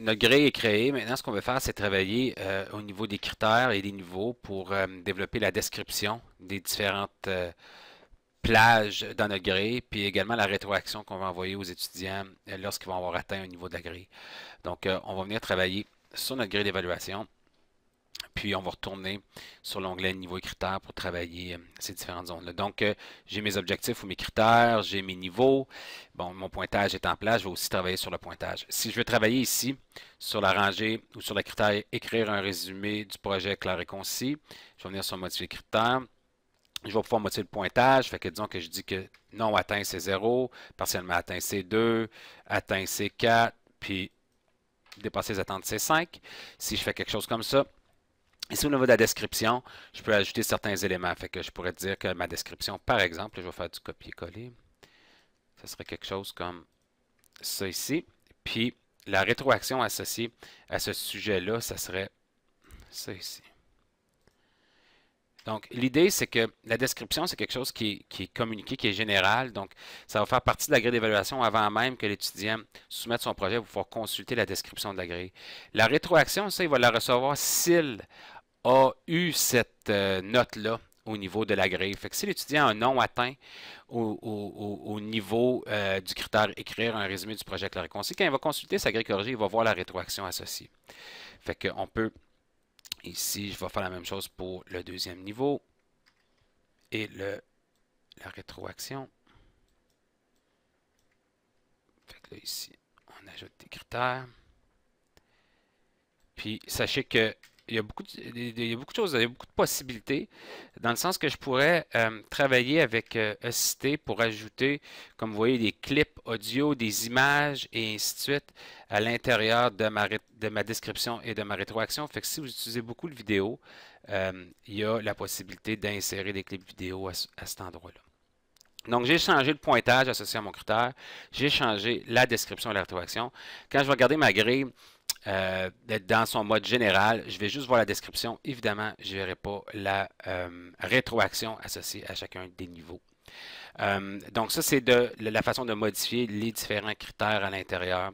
Notre grille est créée. Maintenant, ce qu'on veut faire, c'est travailler euh, au niveau des critères et des niveaux pour euh, développer la description des différentes euh, plages dans notre grille, puis également la rétroaction qu'on va envoyer aux étudiants lorsqu'ils vont avoir atteint un niveau de la grille. Donc, on va venir travailler sur notre grille d'évaluation puis on va retourner sur l'onglet niveau et critères pour travailler euh, ces différentes zones-là. Donc, euh, j'ai mes objectifs ou mes critères, j'ai mes niveaux. Bon, mon pointage est en place. Je vais aussi travailler sur le pointage. Si je veux travailler ici, sur la rangée ou sur le critère écrire un résumé du projet clair et concis, je vais venir sur modifier critères je vais pouvoir modifier le pointage. Fait que disons que je dis que non atteint c'est 0 partiellement atteint c'est 2 atteint C4, puis dépasser les attentes c'est 5 Si je fais quelque chose comme ça, Ici, au niveau de la description, je peux ajouter certains éléments. Fait que je pourrais dire que ma description, par exemple, je vais faire du copier-coller. Ce serait quelque chose comme ça ici. Puis, la rétroaction associée à ce sujet-là, ça serait ça ici. Donc, l'idée, c'est que la description, c'est quelque chose qui est, communiqué, qui est général. Donc, ça va faire partie de la grille d'évaluation avant même que l'étudiant soumette son projet pour pouvoir consulter la description de la grille. La rétroaction, ça, il va la recevoir s'il a eu cette euh, note-là au niveau de la grille. Fait que si l'étudiant a un nom atteint au, niveau euh, du critère écrire un résumé du projet de la réconciliation, quand il va consulter sa grille corrigée, il va voir la rétroaction associée. Fait qu'on peut Ici, je vais faire la même chose pour le deuxième niveau et le, la rétroaction. ici, on ajoute des critères. Puis, sachez que il y, a beaucoup de, choses, il y a beaucoup de possibilités, dans le sens que je pourrais euh, travailler avec euh, pour ajouter, comme vous voyez, des clips audio, des images et ainsi de suite à l'intérieur de ma, description et de ma rétroaction. Fait que si vous utilisez beaucoup de vidéos, euh, il y a la possibilité d'insérer des clips vidéo à, à cet endroit-là. Donc, j'ai changé le pointage associé à mon critère, j'ai changé la description et la rétroaction. Quand je vais regarder ma grille, euh, d'être dans son mode général. Je vais juste voir la description. Évidemment, je ne verrai pas la euh, rétroaction associée à chacun des niveaux. Euh, donc ça, c'est de la façon de modifier les différents critères à l'intérieur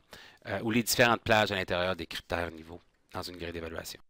ou les différentes plages à l'intérieur des critères niveaux dans une grille d'évaluation.